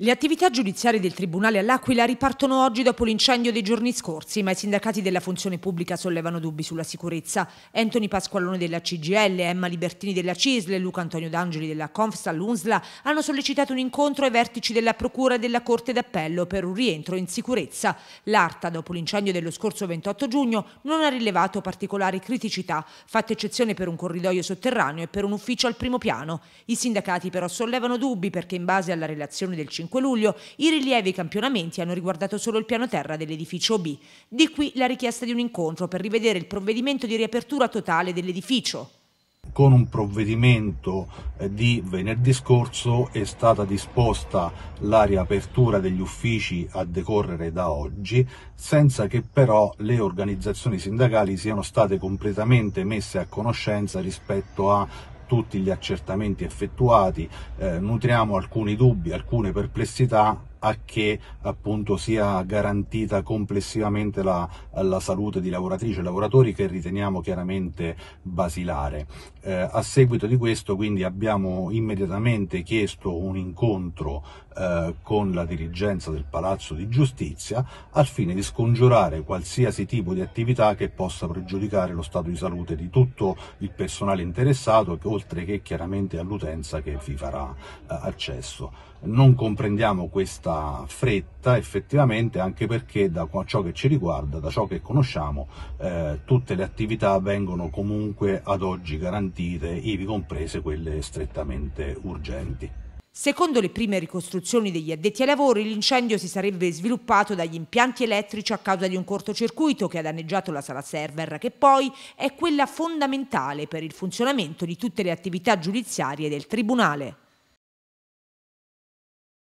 Le attività giudiziarie del Tribunale all'Aquila ripartono oggi dopo l'incendio dei giorni scorsi, ma i sindacati della funzione pubblica sollevano dubbi sulla sicurezza. Antoni Pasqualone della CGL, Emma Libertini della CISL e Luca Antonio D'Angeli della Confsal UNSLA hanno sollecitato un incontro ai vertici della Procura e della Corte d'Appello per un rientro in sicurezza. L'ARTA, dopo l'incendio dello scorso 28 giugno, non ha rilevato particolari criticità, fatta eccezione per un corridoio sotterraneo e per un ufficio al primo piano. I sindacati però sollevano dubbi perché in base alla relazione del 5 5 luglio i rilievi e i campionamenti hanno riguardato solo il piano terra dell'edificio B. Di qui la richiesta di un incontro per rivedere il provvedimento di riapertura totale dell'edificio. Con un provvedimento eh, di venerdì scorso è stata disposta la riapertura degli uffici a decorrere da oggi, senza che però le organizzazioni sindacali siano state completamente messe a conoscenza rispetto a tutti gli accertamenti effettuati, eh, nutriamo alcuni dubbi, alcune perplessità a che appunto sia garantita complessivamente la, la salute di lavoratrici e lavoratori che riteniamo chiaramente basilare. Eh, a seguito di questo quindi abbiamo immediatamente chiesto un incontro eh, con la dirigenza del Palazzo di Giustizia al fine di scongiurare qualsiasi tipo di attività che possa pregiudicare lo stato di salute di tutto il personale interessato, oltre che chiaramente all'utenza che vi farà eh, accesso. Non comprendiamo questa molta fretta effettivamente anche perché da ciò che ci riguarda, da ciò che conosciamo, eh, tutte le attività vengono comunque ad oggi garantite, ivi comprese quelle strettamente urgenti. Secondo le prime ricostruzioni degli addetti ai lavori, l'incendio si sarebbe sviluppato dagli impianti elettrici a causa di un cortocircuito che ha danneggiato la sala server, che poi è quella fondamentale per il funzionamento di tutte le attività giudiziarie del Tribunale.